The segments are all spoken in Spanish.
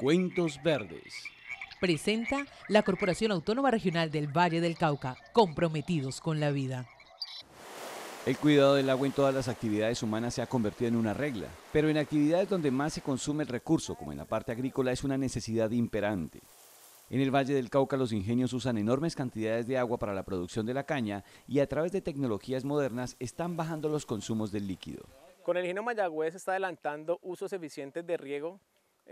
Cuentos Verdes. Presenta la Corporación Autónoma Regional del Valle del Cauca, comprometidos con la vida. El cuidado del agua en todas las actividades humanas se ha convertido en una regla, pero en actividades donde más se consume el recurso, como en la parte agrícola, es una necesidad imperante. En el Valle del Cauca los ingenios usan enormes cantidades de agua para la producción de la caña y a través de tecnologías modernas están bajando los consumos del líquido. Con el ingenio Mayagüez se está adelantando usos eficientes de riego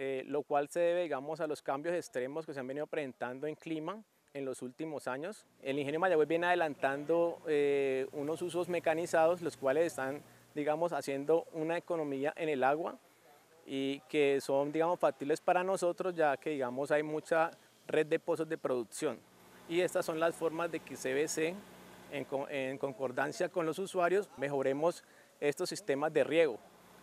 eh, lo cual se debe, digamos, a los cambios extremos que se han venido presentando en clima en los últimos años. El ingenio Mayagüez viene adelantando eh, unos usos mecanizados, los cuales están, digamos, haciendo una economía en el agua y que son, digamos, factibles para nosotros, ya que, digamos, hay mucha red de pozos de producción. Y estas son las formas de que CBC, en concordancia con los usuarios, mejoremos estos sistemas de riego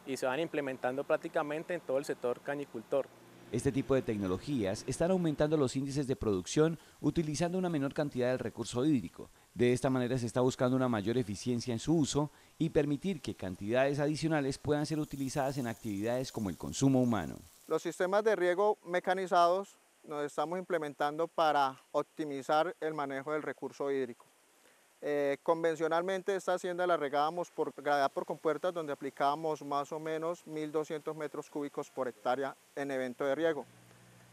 y se van implementando prácticamente en todo el sector cañicultor. Este tipo de tecnologías están aumentando los índices de producción utilizando una menor cantidad del recurso hídrico. De esta manera se está buscando una mayor eficiencia en su uso y permitir que cantidades adicionales puedan ser utilizadas en actividades como el consumo humano. Los sistemas de riego mecanizados nos estamos implementando para optimizar el manejo del recurso hídrico. Eh, convencionalmente esta hacienda la regábamos por gravedad por compuertas donde aplicábamos más o menos 1.200 metros cúbicos por hectárea en evento de riego.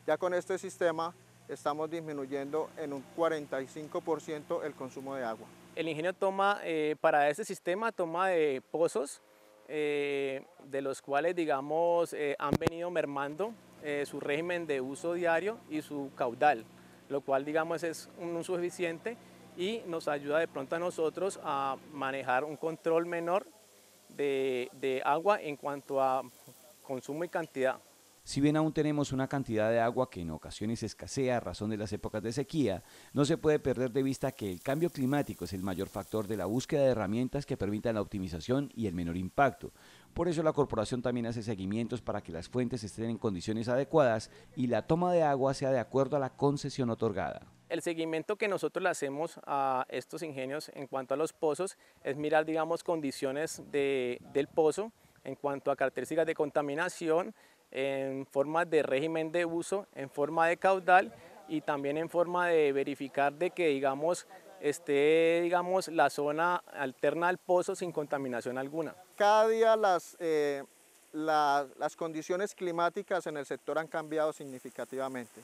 Ya con este sistema estamos disminuyendo en un 45% el consumo de agua. El ingenio toma, eh, para este sistema, toma de pozos, eh, de los cuales, digamos, han venido mermando su régimen de uso diario y su caudal, lo cual, digamos, es un, un suficiente y nos ayuda de pronto a nosotros a manejar un control menor de, agua en cuanto a consumo y cantidad. Si bien aún tenemos una cantidad de agua que en ocasiones escasea a razón de las épocas de sequía, no se puede perder de vista que el cambio climático es el mayor factor de la búsqueda de herramientas que permitan la optimización y el menor impacto, por eso la corporación también hace seguimientos para que las fuentes estén en condiciones adecuadas y la toma de agua sea de acuerdo a la concesión otorgada. El seguimiento que nosotros le hacemos a estos ingenios en cuanto a los pozos es mirar, digamos, condiciones del pozo en cuanto a características de contaminación, en forma de régimen de uso, en forma de caudal y también en forma de verificar de que, digamos, esté, digamos, la zona alterna al pozo sin contaminación alguna. Cada día las, eh, las condiciones climáticas en el sector han cambiado significativamente.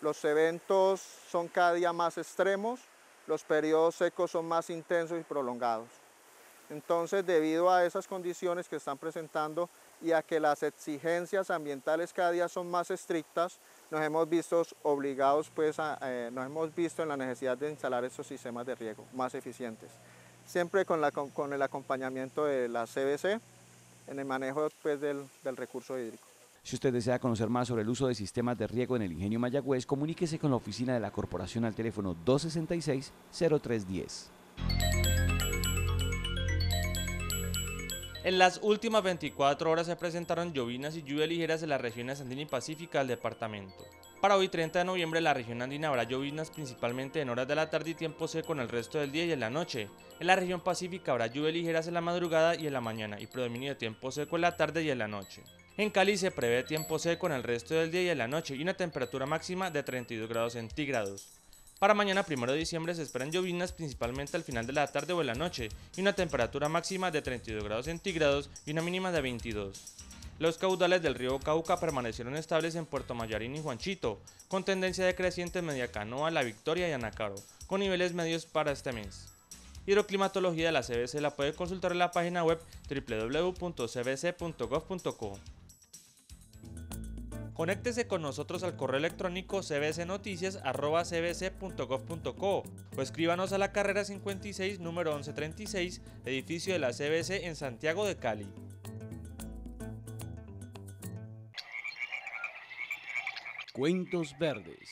Los eventos son cada día más extremos, los periodos secos son más intensos y prolongados. Entonces, debido a esas condiciones que están presentando y a que las exigencias ambientales cada día son más estrictas, nos hemos visto obligados, pues, eh, nos hemos visto en la necesidad de instalar estos sistemas de riego más eficientes, siempre con, la, con, el acompañamiento de la CBC en el manejo pues, del, del recurso hídrico. Si usted desea conocer más sobre el uso de sistemas de riego en el Ingenio Mayagüez, comuníquese con la oficina de la corporación al teléfono 266-0310. En las últimas 24 horas se presentaron llovinas y lluvias ligeras en las regiones andina y pacífica del departamento. Para hoy 30 de noviembre la región andina habrá llovinas principalmente en horas de la tarde y tiempo seco en el resto del día y en la noche. En la región pacífica habrá lluvias ligeras en la madrugada y en la mañana y predominio de tiempo seco en la tarde y en la noche. En Cali se prevé tiempo seco en el resto del día y en la noche y una temperatura máxima de 32 grados centígrados. Para mañana 1 de diciembre se esperan llovinas principalmente al final de la tarde o en la noche y una temperatura máxima de 32 grados centígrados y una mínima de 22. Los caudales del río Cauca permanecieron estables en Puerto Mayarín y Juanchito, con tendencia decreciente en canoa, La Victoria y Anacaro, con niveles medios para este mes. Hidroclimatología de la CBC la puede consultar en la página web www.cbc.gov.co. Conéctese con nosotros al correo electrónico cbcnoticias.cbc.gov.co o escríbanos a la carrera 56, número 1136, edificio de la CBC en Santiago de Cali. Cuentos Verdes.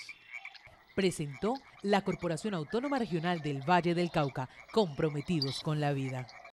Presentó la Corporación Autónoma Regional del Valle del Cauca, comprometidos con la vida.